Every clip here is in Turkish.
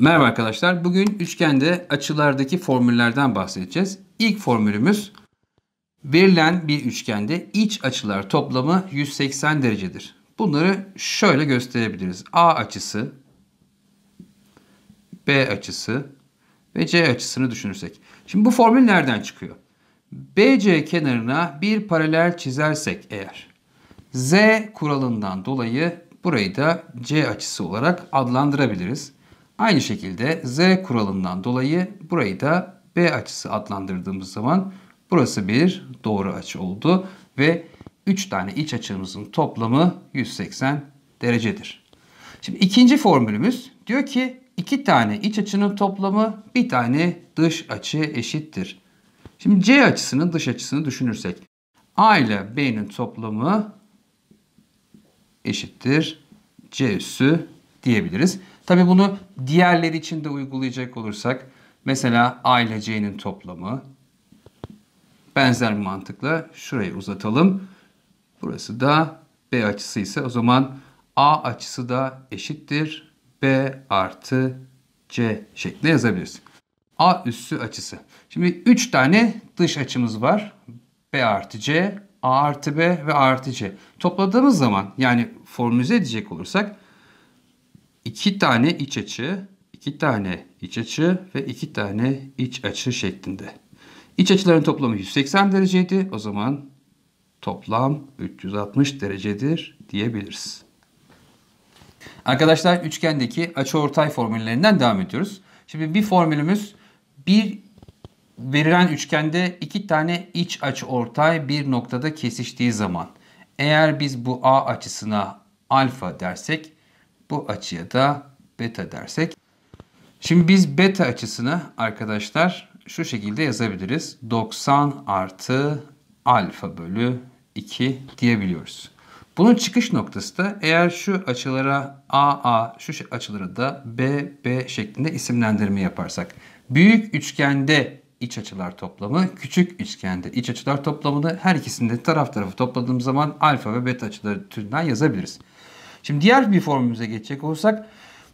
Merhaba arkadaşlar. Bugün üçgende açılardaki formüllerden bahsedeceğiz. İlk formülümüz verilen bir üçgende iç açılar toplamı 180 derecedir. Bunları şöyle gösterebiliriz. A açısı, B açısı ve C açısını düşünürsek. Şimdi bu formül nereden çıkıyor? BC kenarına bir paralel çizersek eğer Z kuralından dolayı burayı da C açısı olarak adlandırabiliriz. Aynı şekilde z kuralından dolayı burayı da b açısı adlandırdığımız zaman burası bir doğru açı oldu ve 3 tane iç açımızın toplamı 180 derecedir. Şimdi ikinci formülümüz diyor ki iki tane iç açının toplamı bir tane dış açı eşittir. Şimdi C açısının dış açısını düşünürsek A ile B'nin toplamı eşittir C üssü diyebiliriz. Tabi bunu diğerleri için de uygulayacak olursak mesela aileceğinin toplamı benzer mantıkla şurayı uzatalım. Burası da B açısı ise o zaman A açısı da eşittir B artı C şeklinde yazabiliriz. A üssü açısı. Şimdi 3 tane dış açımız var. B artı C, A artı B ve A artı C. Topladığımız zaman yani formüle edecek olursak 2 tane iç açı, iki tane iç açı ve iki tane iç açı şeklinde. İç açıların toplamı 180 dereceydi. O zaman toplam 360 derecedir diyebiliriz. Arkadaşlar üçgendeki açıortay formüllerinden devam ediyoruz. Şimdi bir formülümüz bir verilen üçgende iki tane iç açıortay bir noktada kesiştiği zaman eğer biz bu A açısına alfa dersek bu açıya da beta dersek. Şimdi biz beta açısını arkadaşlar şu şekilde yazabiliriz. 90 artı alfa bölü 2 diyebiliyoruz. Bunun çıkış noktası da eğer şu açılara AA, şu açılara da BB şeklinde isimlendirme yaparsak. Büyük üçgende iç açılar toplamı, küçük üçgende iç açılar toplamını her ikisinde taraf tarafı topladığım zaman alfa ve beta açıları türünden yazabiliriz. Şimdi diğer bir formülümüze geçecek olursak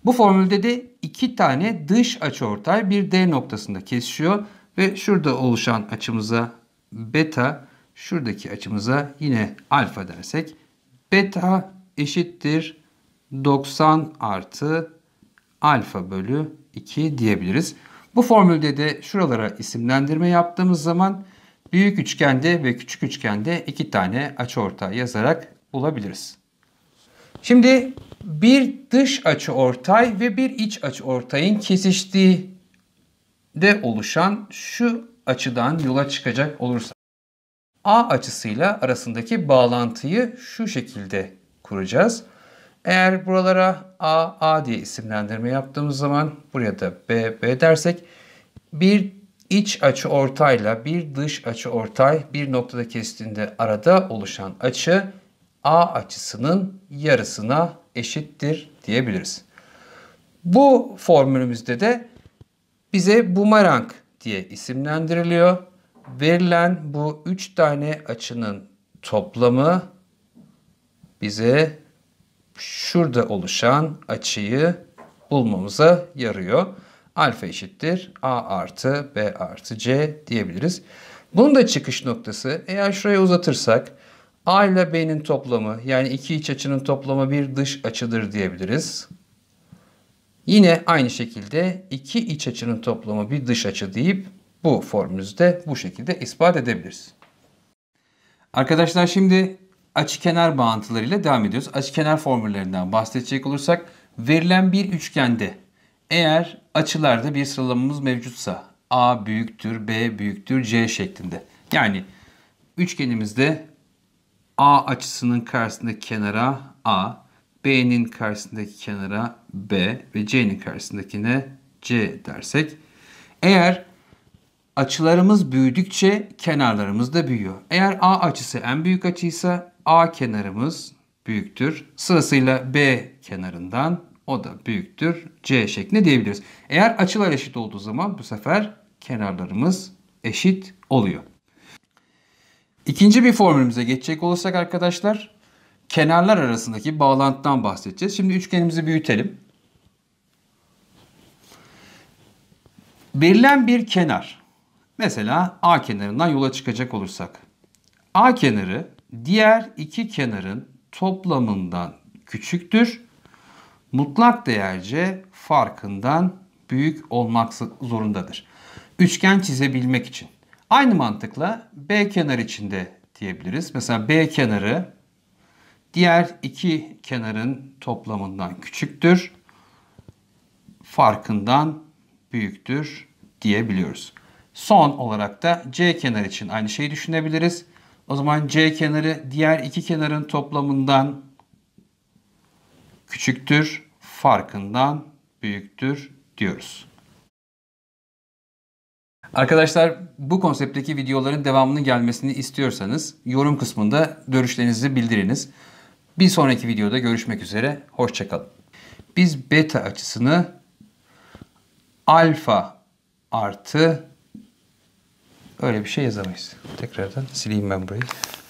bu formülde de iki tane dış açıortay bir D noktasında kesişiyor ve şurada oluşan açımıza beta, şuradaki açımıza yine alfa dersek beta eşittir 90 artı alfa bölü 2 diyebiliriz. Bu formülde de şuralara isimlendirme yaptığımız zaman büyük üçgende ve küçük üçgende iki tane açıortay yazarak bulabiliriz. Şimdi bir dış açı ortay ve bir iç açı ortayın kesiştiği de oluşan şu açıdan yola çıkacak olursak A açısıyla arasındaki bağlantıyı şu şekilde kuracağız. Eğer buralara A, A diye isimlendirme yaptığımız zaman buraya da B, B dersek bir iç açı ortayla bir dış açı ortay bir noktada kestiğinde arada oluşan açı A açısının yarısına eşittir diyebiliriz. Bu formülümüzde de bize bumerang diye isimlendiriliyor. Verilen bu 3 tane açının toplamı bize şurada oluşan açıyı bulmamıza yarıyor. Alfa eşittir A artı B artı C diyebiliriz. Bunun da çıkış noktası eğer şuraya uzatırsak A ile B'nin toplamı yani iki iç açının toplamı bir dış açıdır diyebiliriz. Yine aynı şekilde iki iç açının toplamı bir dış açı deyip bu formülümüzde bu şekilde ispat edebiliriz. Arkadaşlar şimdi açı açıkenar bağıntılarıyla devam ediyoruz. Açı kenar formüllerinden bahsedecek olursak verilen bir üçgende eğer açılarda bir sıralamamız mevcutsa A büyüktür, B büyüktür, C şeklinde. Yani üçgenimizde A açısının karşısındaki kenara A, B'nin karşısındaki kenara B ve C'nin karşısındakine C dersek. Eğer açılarımız büyüdükçe kenarlarımız da büyüyor. Eğer A açısı en büyük açıysa A kenarımız büyüktür. Sırasıyla B kenarından o da büyüktür C şeklinde diyebiliriz. Eğer açılar eşit olduğu zaman bu sefer kenarlarımız eşit oluyor. İkinci bir formülümüze geçecek olursak arkadaşlar kenarlar arasındaki bağlantıdan bahsedeceğiz. Şimdi üçgenimizi büyütelim. Verilen bir kenar. Mesela A kenarından yola çıkacak olursak. A kenarı diğer iki kenarın toplamından küçüktür. Mutlak değerce farkından büyük olmak zorundadır. Üçgen çizebilmek için. Aynı mantıkla B kenar içinde diyebiliriz. Mesela B kenarı diğer iki kenarın toplamından küçüktür. Farkından büyüktür diyebiliyoruz. Son olarak da C kenar için aynı şeyi düşünebiliriz. O zaman C kenarı diğer iki kenarın toplamından küçüktür, farkından büyüktür diyoruz. Arkadaşlar bu konseptteki videoların devamının gelmesini istiyorsanız yorum kısmında görüşlerinizi bildiriniz. Bir sonraki videoda görüşmek üzere. Hoşçakalın. Biz beta açısını alfa artı öyle bir şey yazamayız. Tekrardan sileyim ben burayı.